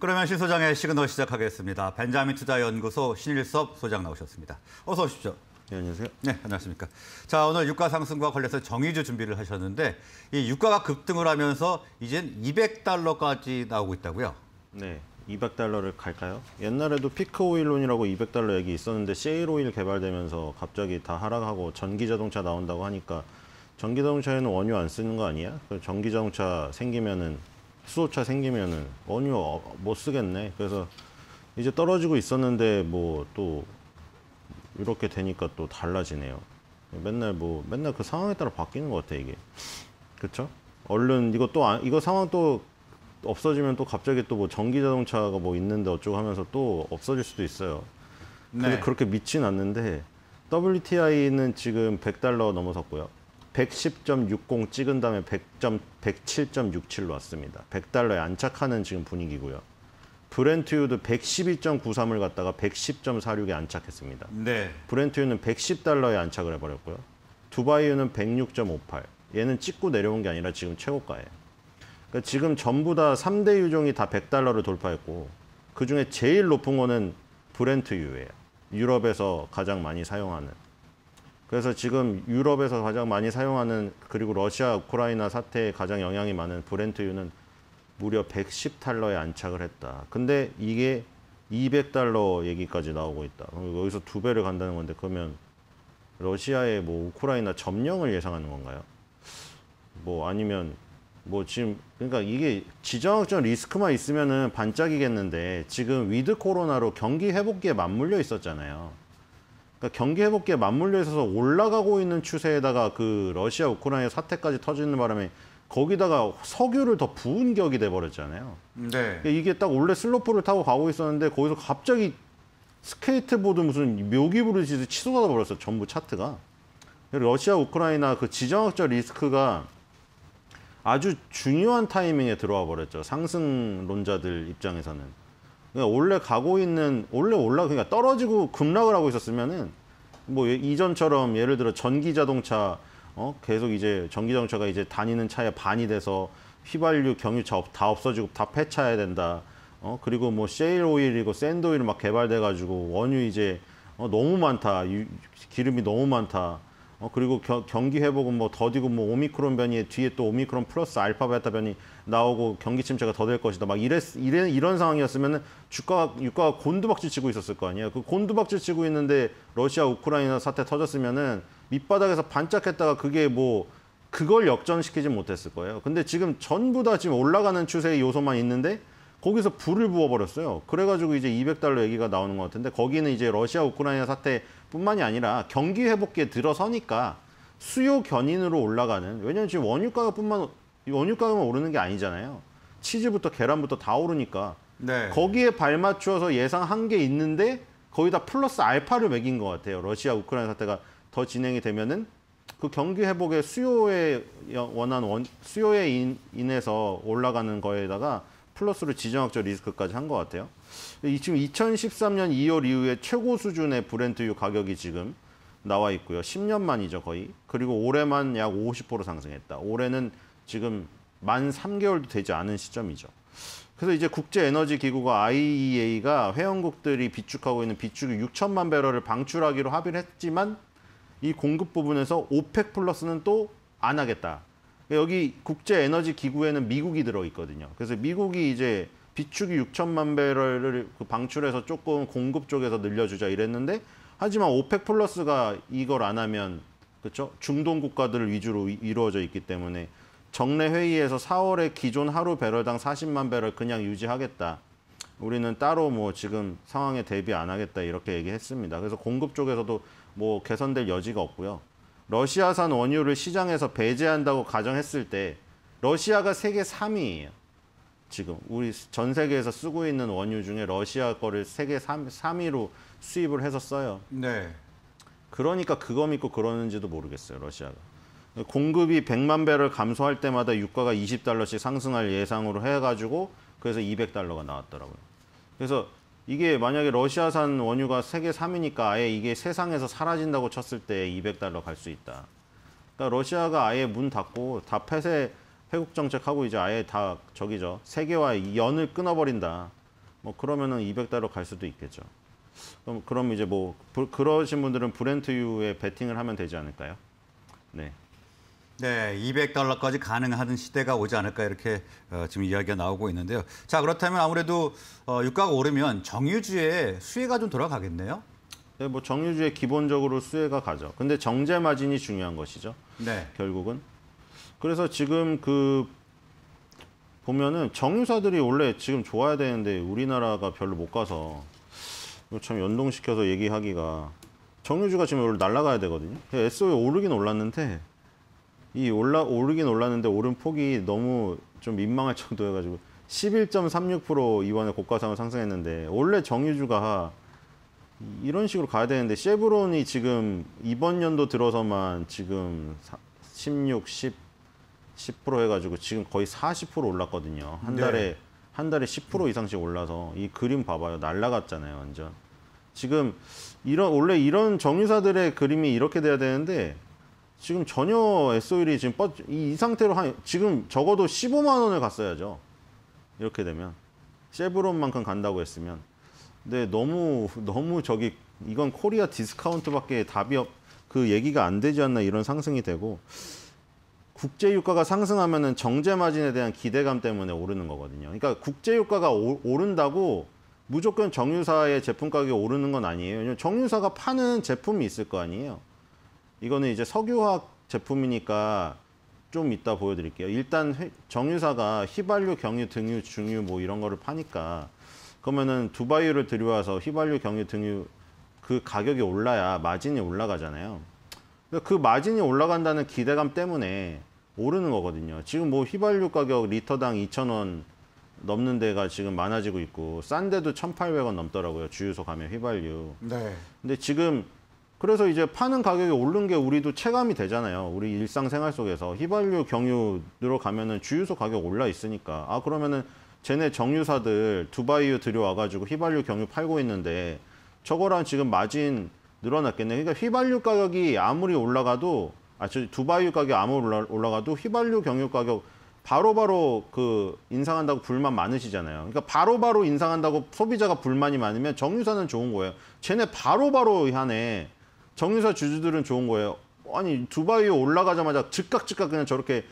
그러면 신 소장의 시그널 시작하겠습니다. 벤자민 투자연구소 신일섭 소장 나오셨습니다. 어서 오십시오. 네, 안녕하세요. 네, 안녕하십니까. 자, 오늘 유가 상승과 관련해서 정의주 준비를 하셨는데 이 유가가 급등을 하면서 이젠 200달러까지 나오고 있다고요? 네. 200달러를 갈까요? 옛날에도 피크 오일론이라고 200달러 얘기 있었는데 셰일 오일 개발되면서 갑자기 다 하락하고 전기 자동차 나온다고 하니까 전기 자동차에는 원유 안 쓰는 거 아니야? 전기 자동차 생기면은 수소차 생기면은 원유 어, 못 쓰겠네. 그래서 이제 떨어지고 있었는데 뭐 또 이렇게 되니까 또 달라지네요. 맨날 뭐 맨날 그 상황에 따라 바뀌는 것 같아 이게. 그렇죠? 얼른 이거 또 안, 이거 상황 또 없어지면 또 갑자기 또 뭐 전기 자동차가 뭐 있는데 어쩌고 하면서 또 없어질 수도 있어요. 네. 근데 그렇게 믿진 않는데 WTI는 지금 100달러 넘어섰고요. 110.60 찍은 다음에 1 0 0 107.67로 왔습니다. 100달러에 안착하는 지금 분위기고요. 브렌트유도 112.93을 갖다가 110.46에 안착했습니다. 네. 브렌트유는 110달러에 안착을 해버렸고요. 두바이유는 106.58. 얘는 찍고 내려온 게 아니라 지금 최고가예요. 그러니까 지금 전부 다 3대 유종이 다 100달러를 돌파했고 그중에 제일 높은 거는 브렌트유예요. 유럽에서 가장 많이 사용하는. 그래서 지금 유럽에서 가장 많이 사용하는 그리고 러시아 우크라이나 사태에 가장 영향이 많은 브렌트유는 무려 110달러에 안착을 했다. 근데 이게 200달러 얘기까지 나오고 있다. 여기서 두 배를 간다는 건데 그러면 러시아의 뭐 우크라이나 점령을 예상하는 건가요? 뭐 아니면 뭐 지금 그러니까 이게 지정학적 리스크만 있으면은 반짝이겠는데 지금 위드 코로나로 경기 회복기에 맞물려 있었잖아요. 그러니까 경기 회복기에 맞물려 있어서 올라가고 있는 추세에다가 그 러시아 우크라이나 사태까지 터지는 바람에 거기다가 석유를 더 부은 격이 돼버렸잖아요. 네. 그러니까 이게 딱 원래 슬로프를 타고 가고 있었는데 거기서 갑자기 스케이트보드 무슨 묘기 부르듯이 치솟아 버렸어 전부 차트가. 러시아 우크라이나 그 지정학적 리스크가 아주 중요한 타이밍에 들어와 버렸죠. 상승론자들 입장에서는. 네, 원래 가고 있는 원래 올라 그러니까 떨어지고 급락을 하고 있었으면은 뭐 예, 이전처럼 예를 들어 전기 자동차 어 계속 이제 전기 자동차가 이제 다니는 차의 반이 돼서 휘발유 경유차 다 없어지고 다 폐차해야 된다. 어 그리고 뭐 셰일 오일이고 샌드 오일 막 개발돼 가지고 원유 이제 어 너무 많다. 유, 기름이 너무 많다. 어, 그리고 겨, 경기 회복은 뭐 더디고 뭐 오미크론 변이 뒤에 또 오미크론 플러스 알파 베타 변이 나오고 경기 침체가 더 될 것이다. 막 이랬, 이래, 이런 상황이었으면 주가가 유가가 곤두박질 치고 있었을 거 아니에요. 그 곤두박질 치고 있는데 러시아 우크라이나 사태 터졌으면은 밑바닥에서 반짝했다가 그게 뭐 그걸 역전시키지 못했을 거예요. 근데 지금 전부 다 지금 올라가는 추세의 요소만 있는데 거기서 불을 부어버렸어요. 그래가지고 이제 200달러 얘기가 나오는 것 같은데 거기는 이제 러시아 우크라이나 사태뿐만이 아니라 경기 회복기에 들어서니까 수요 견인으로 올라가는 왜냐하면 지금 원유 가가뿐만 원유 가격만 오르는 게 아니잖아요. 치즈부터 계란부터 다 오르니까 네. 거기에 발맞추어서 예상한 게 있는데 거의 다 플러스 알파를 매긴 것 같아요. 러시아 우크라이나 사태가 더 진행이 되면은 그 경기 회복의 수요에 원한 원, 수요에 인, 해서 올라가는 거에다가 플러스로 지정학적 리스크까지 한 것 같아요. 지금 2013년 2월 이후에 최고 수준의 브렌트유 가격이 지금 나와 있고요. 10년 만이죠, 거의. 그리고 올해만 약 50% 상승했다. 올해는 지금 만 3개월도 되지 않은 시점이죠. 그래서 이제 국제에너지기구가 IEA가 회원국들이 비축하고 있는 비축이 6천만 배럴을 방출하기로 합의를 했지만 이 공급 부분에서 오펙 플러스는 또 안 하겠다. 여기 국제 에너지 기구에는 미국이 들어 있거든요. 그래서 미국이 이제 비축이 6천만 배럴을 그 방출해서 조금 공급 쪽에서 늘려주자 이랬는데 하지만 오펙 플러스가 이걸 안 하면 그렇죠 중동 국가들 위주로 이루어져 있기 때문에 정례 회의에서 4월에 기존 하루 배럴당 40만 배럴 그냥 유지하겠다. 우리는 따로 뭐 지금 상황에 대비 안 하겠다 이렇게 얘기했습니다. 그래서 공급 쪽에서도 뭐 개선될 여지가 없고요. 러시아산 원유를 시장에서 배제한다고 가정했을 때 러시아가 세계 3위예요. 지금 우리 전 세계에서 쓰고 있는 원유 중에 러시아 거를 세계 3, 3위로 수입을 해서 써요. 네. 그러니까 그거 믿고 그러는지도 모르겠어요, 러시아가. 공급이 100만 배를 감소할 때마다 유가가 20달러씩 상승할 예상으로 해가지고 그래서 200달러가 나왔더라고요. 그래서 이게 만약에 러시아산 원유가 세계 3위니까 아예 이게 세상에서 사라진다고 쳤을 때 200달러 갈 수 있다. 그러니까 러시아가 아예 문 닫고 다 폐쇄 회국 정책하고 이제 아예 다 저기죠. 세계와 연을 끊어버린다. 뭐 그러면은 200달러 갈 수도 있겠죠. 그럼 그럼 이제 뭐 그러신 분들은 브렌트유에 베팅을 하면 되지 않을까요? 네. 네, 200달러까지 가능하던 시대가 오지 않을까 이렇게 어, 지금 이야기가 나오고 있는데요. 자, 그렇다면 아무래도 어, 유가가 오르면 정유주의 수혜가 좀 돌아가겠네요. 네, 뭐 정유주의 기본적으로 수혜가 가죠. 근데 정제 마진이 중요한 것이죠. 네. 결국은. 그래서 지금 그 보면은 정유사들이 원래 지금 좋아야 되는데 우리나라가 별로 못 가서 참 연동시켜서 얘기하기가 정유주가 지금 원래 날아가야 되거든요. SO에 오르긴 올랐는데 이 올라 오르긴 올랐는데 오른 폭이 너무 좀 민망할 정도여가지고 11.36% 이번에 고가상을 상승했는데 원래 정유주가 이런 식으로 가야 되는데 쉐브론이 지금 이번 연도 들어서만 지금 16, 10, 10% 해가지고 지금 거의 40% 올랐거든요. 한 네. 달에 네. 한 달에 10% 이상씩 올라서 이 그림 봐봐요. 날라갔잖아요, 완전. 지금 이런 원래 이런 정유사들의 그림이 이렇게 돼야 되는데 지금 전혀 SOL이 지금 뻗, 이, 이 상태로 한, 지금 적어도 15만 원을 갔어야죠. 이렇게 되면. 쉐브론만큼 간다고 했으면. 근데 너무, 너무 저기, 이건 코리아 디스카운트밖에 답이 없, 그 얘기가 안 되지 않나 이런 상승이 되고, 국제유가가 상승하면은 정제마진에 대한 기대감 때문에 오르는 거거든요. 그러니까 국제유가가 오, 오른다고 무조건 정유사의 제품 가격이 오르는 건 아니에요. 정유사가 파는 제품이 있을 거 아니에요. 이거는 이제 석유화학 제품이니까 좀 이따 보여드릴게요. 일단 정유사가 휘발유, 경유, 등유, 중유 뭐 이런 거를 파니까 그러면은 두바이유를 들여와서 휘발유, 경유, 등유 그 가격이 올라야 마진이 올라가잖아요. 그 마진이 올라간다는 기대감 때문에 오르는 거거든요. 지금 뭐 휘발유 가격 리터당 2,000원 넘는 데가 지금 많아지고 있고 싼 데도 1,800원 넘더라고요. 주유소 가면 휘발유. 네. 근데 지금 그래서 이제 파는 가격이 오른 게 우리도 체감이 되잖아요. 우리 일상생활 속에서 휘발유 경유 로가면은 주유소 가격 올라 있으니까 아 그러면은 쟤네 정유사들 두바이유 들여와가지고 휘발유 경유 팔고 있는데 저거랑 지금 마진 늘어났겠네. 그러니까 휘발유 가격이 아무리 올라가도 아저 두바이유 가격 아무리 올라, 올라가도 휘발유 경유 가격 바로바로 바로 그 인상한다고 불만 많으시잖아요. 그러니까 바로바로 바로 인상한다고 소비자가 불만이 많으면 정유사는 좋은 거예요. 쟤네 바로바로 바로 하네. 정유사 주주들은 좋은 거예요. 아니 두바이에 올라가자마자 즉각 즉각 그냥 저렇게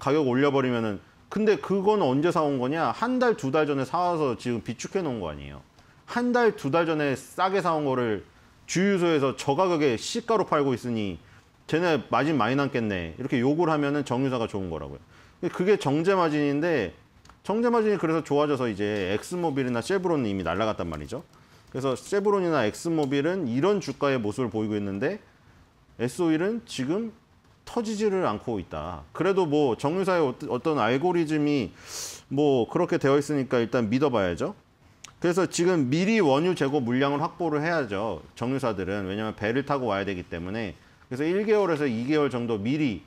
가격 올려버리면은 근데 그건 언제 사온 거냐? 한 달, 두 달 전에 사와서 지금 비축해 놓은 거 아니에요. 한 달, 두 달 전에 싸게 사온 거를 주유소에서 저 가격에 시가로 팔고 있으니 쟤네 마진 많이 남겠네. 이렇게 욕을 하면은 정유사가 좋은 거라고요. 그게 정제 마진인데 정제 마진이 그래서 좋아져서 이제 엑스모빌이나 셰브론은 이미 날라갔단 말이죠. 그래서 세브론이나 엑스모빌은 이런 주가의 모습을 보이고 있는데 S-오일은 지금 터지지를 않고 있다. 그래도 뭐 정유사의 어떤 알고리즘이 뭐 그렇게 되어 있으니까 일단 믿어봐야죠. 그래서 지금 미리 원유 재고 물량을 확보를 해야죠. 정유사들은 왜냐하면 배를 타고 와야 되기 때문에 그래서 1개월에서 2개월 정도 미리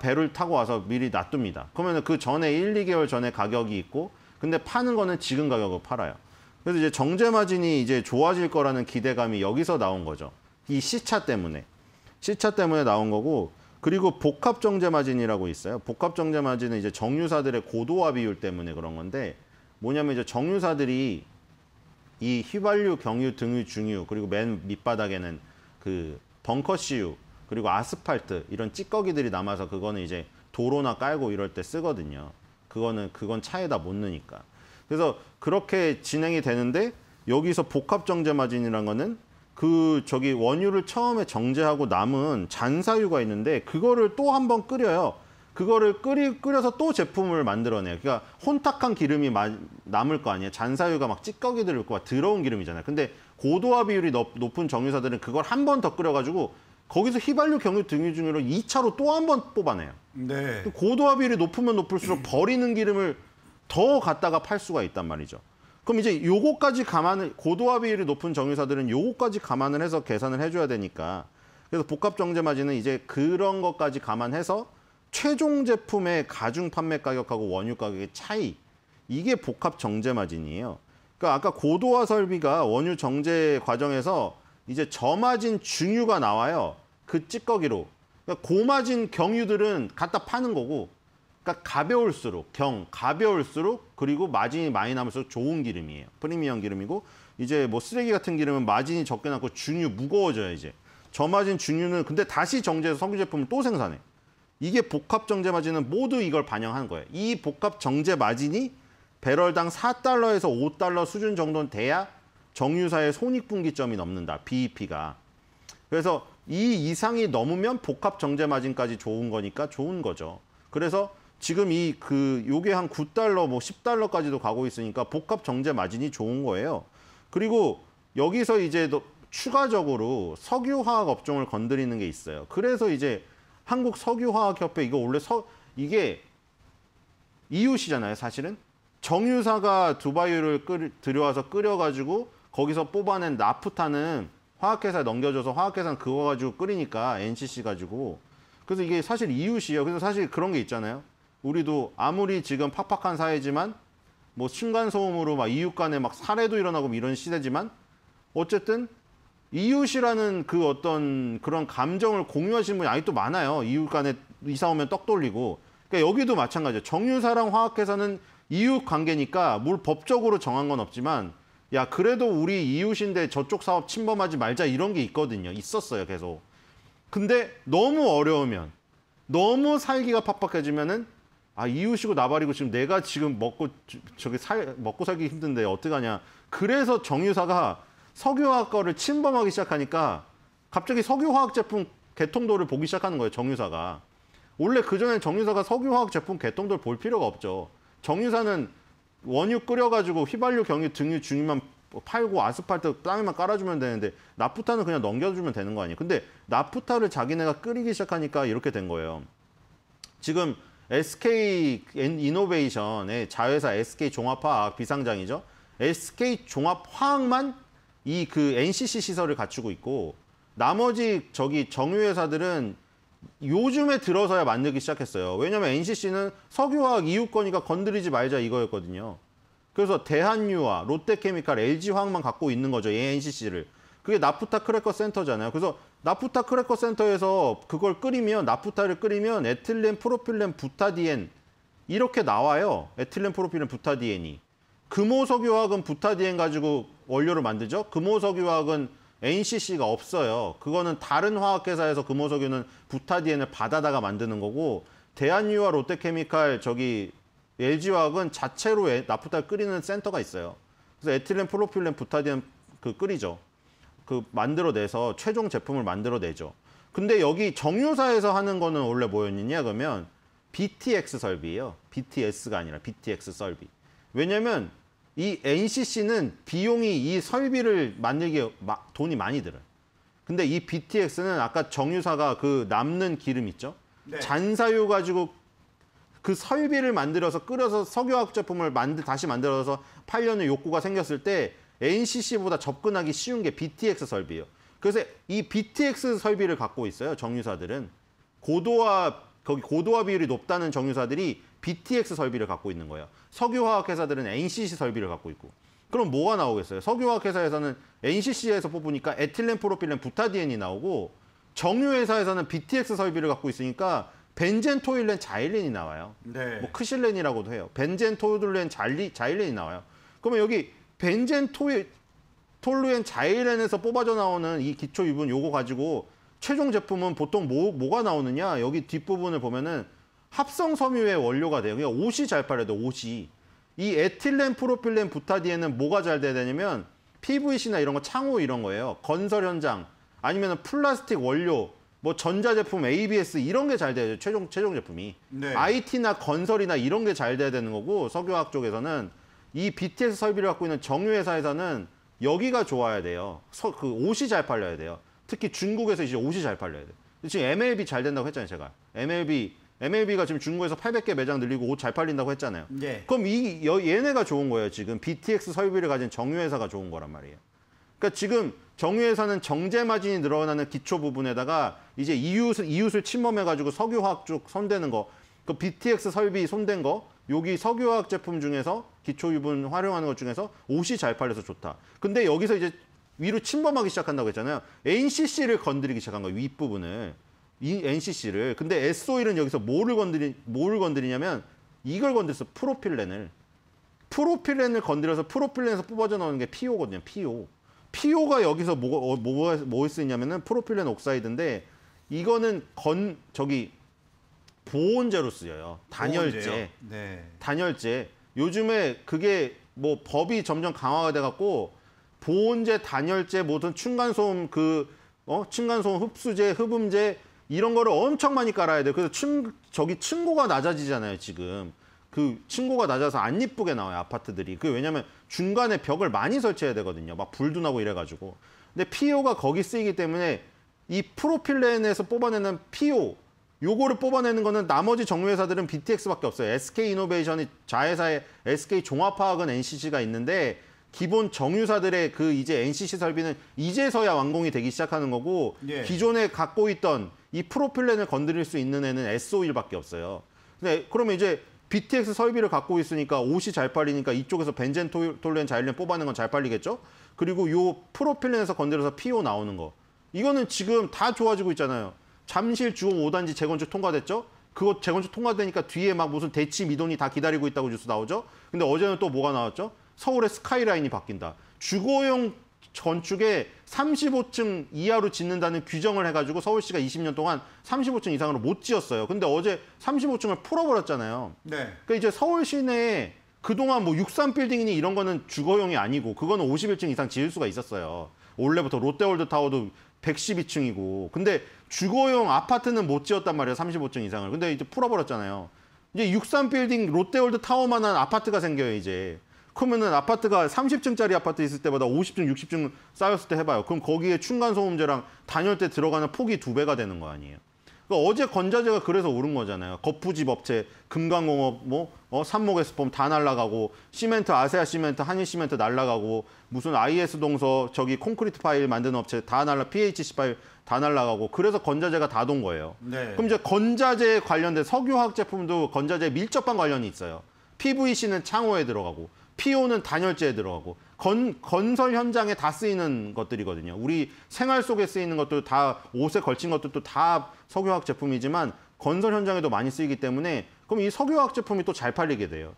배를 타고 와서 미리 놔둡니다. 그러면 그 전에 1, 2개월 전에 가격이 있고 근데 파는 거는 지금 가격을 팔아요. 그래서 이제 정제 마진이 이제 좋아질 거라는 기대감이 여기서 나온 거죠. 이시차 때문에. 시차 때문에 나온 거고 그리고 복합 정제 마진이라고 있어요. 복합 정제 마진은 이제 정유사들의 고도화 비율 때문에 그런 건데 뭐냐면 이제 정유사들이 이 휘발유, 경유, 등유, 중유 그리고 맨 밑바닥에는 그 벙커 씨유 그리고 아스팔트 이런 찌꺼기들이 남아서 그거는 이제 도로나 깔고 이럴 때 쓰거든요. 그거는 그건 차에다 못 넣으니까. 그래서 그렇게 진행이 되는데 여기서 복합 정제 마진이라는 거는 그 저기 원유를 처음에 정제하고 남은 잔사유가 있는데 그거를 또 한 번 끓여요. 그거를 끓이, 끓여서 또 제품을 만들어내요. 그러니까 혼탁한 기름이 마, 남을 거 아니에요. 잔사유가 막 찌꺼기 들을 거막 더러운 기름이잖아요. 근데 고도화 비율이 높, 은 정유사들은 그걸 한 번 더 끓여가지고 거기서 휘발유, 경유 등유 중으로 2차로 또 한 번 뽑아내요. 네. 고도화 비율이 높으면 높을수록 버리는 기름을 더 갖다가 팔 수가 있단 말이죠. 그럼 이제 요거까지 감안을 고도화 비율이 높은 정유사들은 요거까지 감안을 해서 계산을 해줘야 되니까 그래서 복합 정제 마진은 이제 그런 것까지 감안해서 최종 제품의 가중 판매 가격하고 원유 가격의 차이 이게 복합 정제 마진이에요. 그러니까 아까 고도화 설비가 원유 정제 과정에서 이제 저마진 중유가 나와요. 그 찌꺼기로. 그러니까 고마진 경유들은 갖다 파는 거고 그러니까 가벼울수록 경 가벼울수록 그리고 마진이 많이 남을수록 좋은 기름이에요. 프리미엄 기름이고 이제 뭐 쓰레기 같은 기름은 마진이 적게 남고 준유 무거워져요 이제. 저마진 준유는 근데 다시 정제해서 석유 제품을 또 생산해. 이게 복합 정제 마진은 모두 이걸 반영한 거예요. 이 복합 정제 마진이 배럴당 4달러에서 5달러 수준 정도는 돼야 정유사의 손익분기점이 넘는다. BEP가. 그래서 이 이상이 넘으면 복합 정제 마진까지 좋은 거니까 좋은 거죠. 그래서 지금 이 그 요게 한 9달러 뭐 10달러까지도 가고 있으니까 복합 정제 마진이 좋은 거예요. 그리고 여기서 이제 더 추가적으로 석유화학 업종을 건드리는 게 있어요. 그래서 이제 한국 석유화학협회 이거 원래 서 이게 이웃이잖아요, 사실은. 정유사가 두바이를 끓, 들여와서 끓여가지고 거기서 뽑아낸 나프타는 화학회사에 넘겨줘서 화학회사는 그거 가지고 끓이니까 NCC 가지고 그래서 이게 사실 이웃이에요. 그래서 사실 그런 게 있잖아요. 우리도 아무리 지금 팍팍한 사회지만 뭐 층간소음으로 막 이웃 간에 막 살해도 일어나고 뭐 이런 시대지만 어쨌든 이웃이라는 그 어떤 그런 감정을 공유하시는 분이 아직도 많아요. 이웃 간에 이사 오면 떡 돌리고. 그러니까 여기도 마찬가지예요. 정유사랑 화학회사는 이웃 관계니까 뭘 법적으로 정한 건 없지만 야 그래도 우리 이웃인데 저쪽 사업 침범하지 말자 이런 게 있거든요. 있었어요 계속. 근데 너무 어려우면 너무 살기가 팍팍해지면은 아 이웃이고 나발이고 지금 내가 지금 먹고 저기 살 먹고 살기 힘든데 어떡하냐. 그래서 정유사가 석유화학 과를 침범하기 시작하니까 갑자기 석유화학 제품 개통도를 보기 시작하는 거예요. 정유사가. 원래 그전엔 정유사가 석유화학 제품 개통도를 볼 필요가 없죠. 정유사는 원유 끓여가지고 휘발유, 경유, 등유, 중유만 팔고 아스팔트 땅에만 깔아주면 되는데 나프타는 그냥 넘겨주면 되는 거 아니에요. 근데 나프타를 자기네가 끓이기 시작하니까 이렇게 된 거예요. 지금 SK 이노베이션의 자회사 SK 종합화학 비상장이죠. SK 종합화학만 이 그 NCC 시설을 갖추고 있고 나머지 저기 정유회사들은 요즘에 들어서야 만들기 시작했어요. 왜냐면 NCC는 석유화학 이웃권이니까 건드리지 말자 이거였거든요. 그래서 대한유화, 롯데케미칼, LG화학만 갖고 있는 거죠. NCC를. 그게 나프타 크래커 센터잖아요. 그래서 나프타 크래커 센터에서 그걸 끓이면 나프타를 끓이면 에틸렌 프로필렌 부타디엔 이렇게 나와요. 에틸렌 프로필렌 부타디엔이. 금호석유화학은 부타디엔 가지고 원료를 만들죠. 금호석유화학은 NCC가 없어요. 그거는 다른 화학회사에서 금호석유는 부타디엔을 받아다가 만드는 거고 대한유화 롯데케미칼 저기 LG화학은 자체로 나프타 끓이는 센터가 있어요. 그래서 에틸렌 프로필렌 부타디엔 그 끓이죠. 그 만들어내서 최종 제품을 만들어내죠. 근데 여기 정유사에서 하는 거는 원래 뭐였느냐 그러면 BTX 설비예요. BTS가 아니라 BTX 설비. 왜냐면 이 NCC는 비용이 이 설비를 만들기에 돈이 많이 들어요. 근데 이 BTX는 아까 정유사가 그 남는 기름 있죠? 네. 잔사유 가지고 그 설비를 만들어서 끓여서 석유화학 제품을 만들, 다시 만들어서 팔려는 욕구가 생겼을 때 NCC보다 접근하기 쉬운 게 BTX 설비예요. 그래서 이 BTX 설비를 갖고 있어요. 정유사들은 고도화 거기 고도화 비율이 높다는 정유사들이 BTX 설비를 갖고 있는 거예요. 석유화학 회사들은 NCC 설비를 갖고 있고. 그럼 뭐가 나오겠어요? 석유화학 회사에서는 NCC에서 뽑으니까 에틸렌 프로필렌 부타디엔이 나오고 정유 회사에서는 BTX 설비를 갖고 있으니까 벤젠 토일렌 자일렌이 나와요. 네. 뭐 크실렌이라고도 해요. 벤젠 토일렌 자일렌이 나와요. 그러면 여기 벤젠 톨루엔 자일렌에서 뽑아져 나오는 이 기초 유분 요거 가지고 최종 제품은 보통 뭐, 뭐가 나오느냐 여기 뒷부분을 보면은 합성 섬유의 원료가 돼요 그러니까 옷이 잘 팔려야 돼 옷이 이 에틸렌 프로필렌 부타디에는 뭐가 잘 돼야 되냐면 PVC나 이런 거 창호 이런 거예요 건설 현장 아니면 플라스틱 원료 뭐 전자제품 ABS 이런 게 잘 돼야 돼요 최종 최종 제품이 네. IT나 건설이나 이런 게 잘 돼야 되는 거고 석유화학 쪽에서는 이 BTS 설비를 갖고 있는 정유회사에서는 여기가 좋아야 돼요. 서, 그 옷이 잘 팔려야 돼요. 특히 중국에서 이제 옷이 잘 팔려야 돼요. 지금 MLB 잘 된다고 했잖아요, 제가. MLB MLB가 지금 중국에서 800개 매장 늘리고 옷 잘 팔린다고 했잖아요. 네. 그럼 이 얘네가 좋은 거예요. 지금 BTX 설비를 가진 정유회사가 좋은 거란 말이에요. 그러니까 지금 정유회사는 정제 마진이 늘어나는 기초 부분에다가 이제 이웃을 이웃을 침범해 가지고 석유화학 쪽 손대는 거, 그 BTX 설비 손댄 거, 여기 석유화학 제품 중에서 기초 유분 활용하는 것 중에서 옷이 잘 팔려서 좋다. 근데 여기서 이제 위로 침범하기 시작한다고 했잖아요. NCC를 건드리기 시작한 거예요. 윗부분을. 이 NCC를. 근데 SO1은 여기서 뭐를 건드리 뭐 건드리냐면 이걸 건드려서 프로필렌을. 프로필렌을 건드려서 프로필렌에서 뽑아져 나오는 게 PO거든요. PO. PO가 여기서 뭐, 뭐, 뭐 쓰이냐면은 프로필렌 옥사이드인데 이거는 건 저기 보온제로 쓰여요. 단열재. 보온제요? 네. 단열재. 요즘에 그게 뭐 법이 점점 강화가 돼갖고 보온제, 단열재, 모든 층간소음 그 어? 층간소음 흡수제, 흡음제 이런 거를 엄청 많이 깔아야 돼. 그래서 층 저기 층고가 낮아지잖아요 지금. 그 층고가 낮아서 안 이쁘게 나와요 아파트들이. 그 왜냐면 중간에 벽을 많이 설치해야 되거든요. 막 불도 나고 이래가지고. 근데 PO가 거기 쓰이기 때문에 이 프로필렌에서 뽑아내는 PO 요거를 뽑아내는 거는 나머지 정유회사들은 BTX밖에 없어요. SK이노베이션이 자회사의 SK종합화학은 NCC가 있는데 기본 정유사들의 그 이제 NCC 설비는 이제서야 완공이 되기 시작하는 거고 예. 기존에 갖고 있던 이 프로필렌을 건드릴 수 있는 애는 SO1밖에 없어요. 근데 그러면 이제 BTX 설비를 갖고 있으니까 옷이 잘 팔리니까 이쪽에서 벤젠, 톨렌, 자일렌 뽑아낸 건잘 팔리겠죠? 그리고 요 프로필렌에서 건드려서 PO 나오는 거. 이거는 지금 다 좋아지고 있잖아요. 잠실 주공 5단지 재건축 통과됐죠? 그거 재건축 통과되니까 뒤에 막 무슨 대치 미돈이 다 기다리고 있다고 뉴스 나오죠? 근데 어제는 또 뭐가 나왔죠? 서울의 스카이라인이 바뀐다. 주거용 건축에 35층 이하로 짓는다는 규정을 해가지고 서울시가 20년 동안 35층 이상으로 못 지었어요. 근데 어제 35층을 풀어버렸잖아요. 네. 그러니까 이제 서울 시내에 그동안 뭐 63빌딩이니 이런 거는 주거용이 아니고 그거는 51층 이상 지을 수가 있었어요. 원래부터 롯데월드 타워도 112층이고 근데 주거용 아파트는 못 지었단 말이에요. 35층 이상을. 근데 이제 풀어버렸잖아요. 이제 63빌딩 롯데월드 타워만한 아파트가 생겨요. 이제. 그러면은 아파트가 30층짜리 아파트 있을 때보다 50층, 60층 쌓였을 때 해봐요. 그럼 거기에 층간소음제랑 단열때 들어가는 폭이 두 배가 되는 거 아니에요. 그러니까 어제 건자재가 그래서 오른 거잖아요. 거푸집 업체, 금강공업, 뭐 어, 삼목에스폼 다 날라가고 시멘트, 아세아 시멘트, 한일 시멘트 날라가고 무슨 IS 동서 저기 콘크리트 파일 만드는 업체 다 날라, PHC 파일 다 날라가고 그래서 건자재가 다 돈 거예요. 네. 그럼 이제 건자재 관련된 석유화학 제품도 건자재 밀접한 관련이 있어요. PVC는 창호에 들어가고 PO는 단열재에 들어가고 건, 건설 현장에 다 쓰이는 것들이거든요. 우리 생활 속에 쓰이는 것도 다 옷에 걸친 것들도 다 석유화학 제품이지만 건설 현장에도 많이 쓰이기 때문에 그럼 이 석유화학 제품이 또 잘 팔리게 돼요.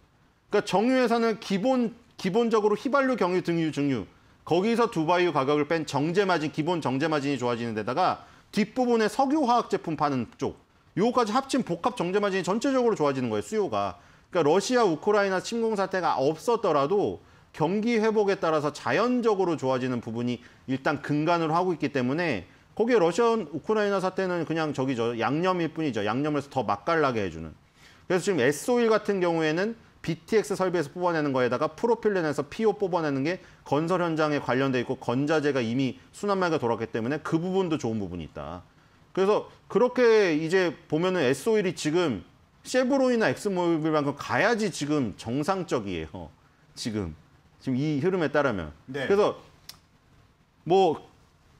그러니까 정유회사는 기본 기본적으로 휘발유, 경유, 등유, 중유 거기서 두바이유 가격을 뺀 정제 마진 기본 정제 마진이 좋아지는 데다가 뒷부분에 석유화학 제품 파는 쪽 요거까지 합친 복합 정제 마진이 전체적으로 좋아지는 거예요 수요가 그러니까 러시아 우크라이나 침공 사태가 없었더라도 경기 회복에 따라서 자연적으로 좋아지는 부분이 일단 근간으로 하고 있기 때문에 거기에 러시아 우크라이나 사태는 그냥 저기죠. 양념일 뿐이죠. 양념에서더 맛깔나게 해주는. 그래서 지금 S5일 같은 경우에는 BTX 설비에서 뽑아내는 거에다가 프로필렌에서 PO 뽑아내는 게 건설 현장에 관련돼 있고 건자재가 이미 순환막에 돌았기 때문에 그 부분도 좋은 부분이 있다. 그래서 그렇게 이제 보면은 S5일이 지금 쉐브론이나 엑스모빌만큼 가야지 지금 정상적이에요. 지금. 지금 이 흐름에 따르면. 네. 그래서 뭐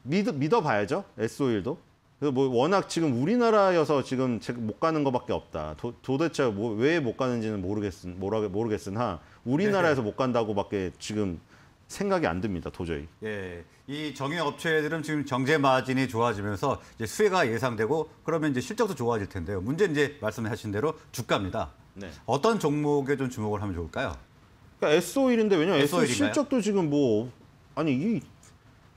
믿어, 믿어봐야죠. S5일도. 그래서 뭐 워낙 지금 우리나라여서 지금 못 가는 것밖에 없다. 도, 도대체 뭐 왜 못 가는지는 모르겠 모르, 모르겠으나 우리나라에서 네못 간다고밖에 지금 생각이 안 듭니다. 도저히. 예. 이 정유 업체들은 지금 경제 마진이 좋아지면서 이제 수혜가 예상되고 그러면 이제 실적도 좋아질 텐데요. 문제는 이제 말씀하신 대로 주가입니다. 네. 어떤 종목에 좀 주목을 하면 좋을까요? 그러니까 S51인데 왜냐면 S51 실적도 지금 뭐 아니 이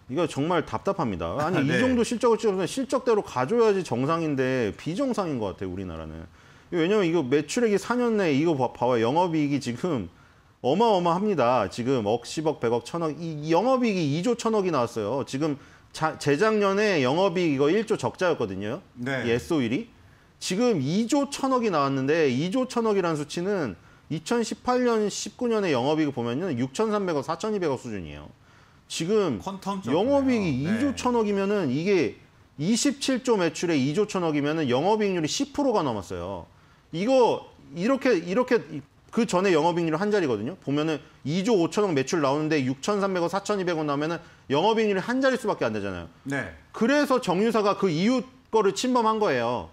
이거 정말 답답합니다. 아니 네. 이 정도 실적을 찍으면 실적대로 가져야지 정상인데 비정상인 것 같아요 우리나라는. 왜냐면 이거 매출액이 4년 내 이거 봐, 봐봐 영업이익이 지금 어마어마합니다. 지금 억, 10억, 100억, 1000억 이 영업이익이 2조 1000억이 나왔어요. 지금 자, 재작년에 영업이익 이거 1조 적자였거든요. 네. 이 SO1이. 지금 2조 1000억이 나왔는데 2조 1000억이라는 수치는 2018년, 19년에 영업이익 을 보면은 6,300억, 4,200억 수준이에요. 지금 영업이익이 네. 2조 천억이면은 이게 27조 매출에 2조 천억이면은 영업이익률이 10%가 넘었어요. 이거 이렇게 이렇게 그 전에 영업이익률 한 자리거든요. 보면은 2조 5천억 매출 나오는데 6 3 0 0억4 2 0 0억 나오면은 영업이익률이 한 자릿수밖에 안 되잖아요. 네. 그래서 정유사가 그이유 거를 침범한 거예요.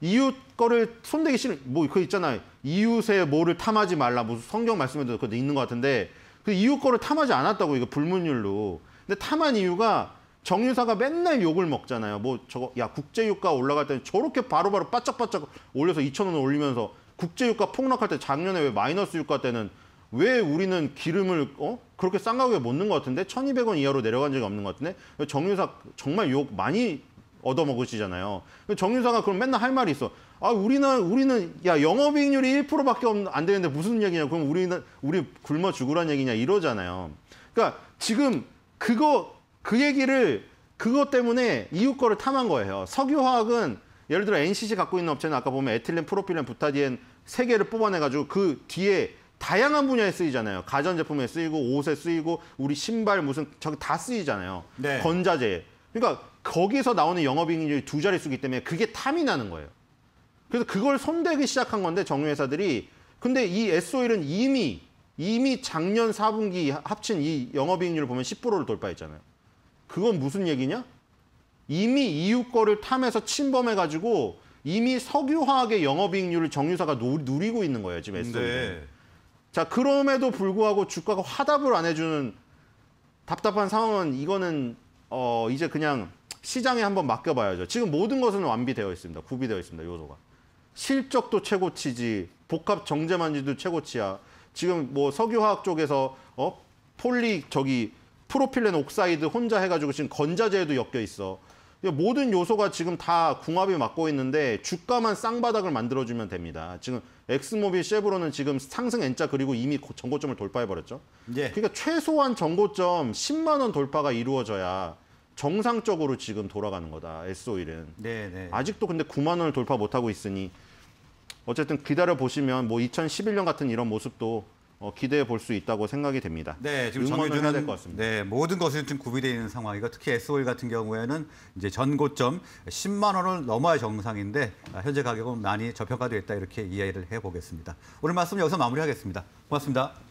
이웃 거를 손대기 싫은 뭐그거 있잖아요. 이웃의 뭐를 탐하지 말라 무슨 뭐 성경 말씀에도 그 있는 것 같은데 그 이웃 거를 탐하지 않았다고 이거 불문율로. 근데 탐한 이유가 정유사가 맨날 욕을 먹잖아요. 뭐 저거 야 국제유가 올라갈 때는 저렇게 바로바로 빠짝빠짝 올려서 2천 원 올리면서 국제유가 폭락할 때 작년에 왜 마이너스 유가 때는 왜 우리는 기름을 어? 그렇게 싼 가격에 못 넣은 것 같은데 1200원 이하로 내려간 적이 없는 것 같은데 정유사 정말 욕 많이 얻어먹으시잖아요. 정유사가 그럼 맨날 할 말이 있어. 아, 우리는, 우리는, 야, 영업이익률이 1%밖에 안 되는데 무슨 얘기냐. 그럼 우리는, 우리 굶어 죽으란 얘기냐. 이러잖아요. 그러니까 지금 그거, 그 얘기를, 그것 때문에 이웃 거를 탐한 거예요. 석유화학은 예를 들어 NCC 갖고 있는 업체는 아까 보면 에틸렌, 프로필렌, 부타디엔 세 개를 뽑아내가지고 그 뒤에 다양한 분야에 쓰이잖아요. 가전제품에 쓰이고 옷에 쓰이고 우리 신발 무슨 저기 다 쓰이잖아요. 네. 건자재. 그러니까 거기서 나오는 영업이익률이 두 자릿수기 때문에 그게 탐이 나는 거예요. 그래서 그걸 손대기 시작한 건데 정유회사들이 근데 이 S-오일은 이미 이미 작년 4분기 합친 이 영업이익률을 보면 10%를 돌파했잖아요. 그건 무슨 얘기냐? 이미 이웃 거를 탐해서 침범해가지고 이미 석유화학의 영업이익률을 정유사가 누리고 있는 거예요. 지금 S-오일은. 네. 자 그럼에도 불구하고 주가가 화답을 안 해주는 답답한 상황은 이거는 어 이제 그냥 시장에 한번 맡겨봐야죠. 지금 모든 것은 완비되어 있습니다. 구비되어 있습니다. 요소가. 실적도 최고치지, 복합 정제만지도 최고치야. 지금 뭐 석유화학 쪽에서 어 폴리 저기 프로필렌 옥사이드 혼자 해가지고 지금 건자재에도 엮여 있어. 모든 요소가 지금 다 궁합이 맞고 있는데 주가만 쌍바닥을 만들어주면 됩니다. 지금 엑스모빌 쉐브로는 지금 상승 N자 그리고 이미 전고점을 돌파해버렸죠. 예. 그러니까 최소한 전고점 10만 원 돌파가 이루어져야 정상적으로 지금 돌아가는 거다. S 오일은. 네네. 아직도 근데 9만 원을 돌파 못 하고 있으니 어쨌든 기다려 보시면 뭐 2011년 같은 이런 모습도 어, 기대해 볼 수 있다고 생각이 됩니다. 네, 지금 정해주는 될것 같습니다. 네, 모든 것이 지금 구비되어 있는 상황이고 특히 S5일 같은 경우에는 이제 전고점 10만 원을 넘어야 정상인데 아, 현재 가격은 많이 저평가되어 있다 이렇게 이해를 해보겠습니다. 오늘 말씀 여기서 마무리하겠습니다. 고맙습니다.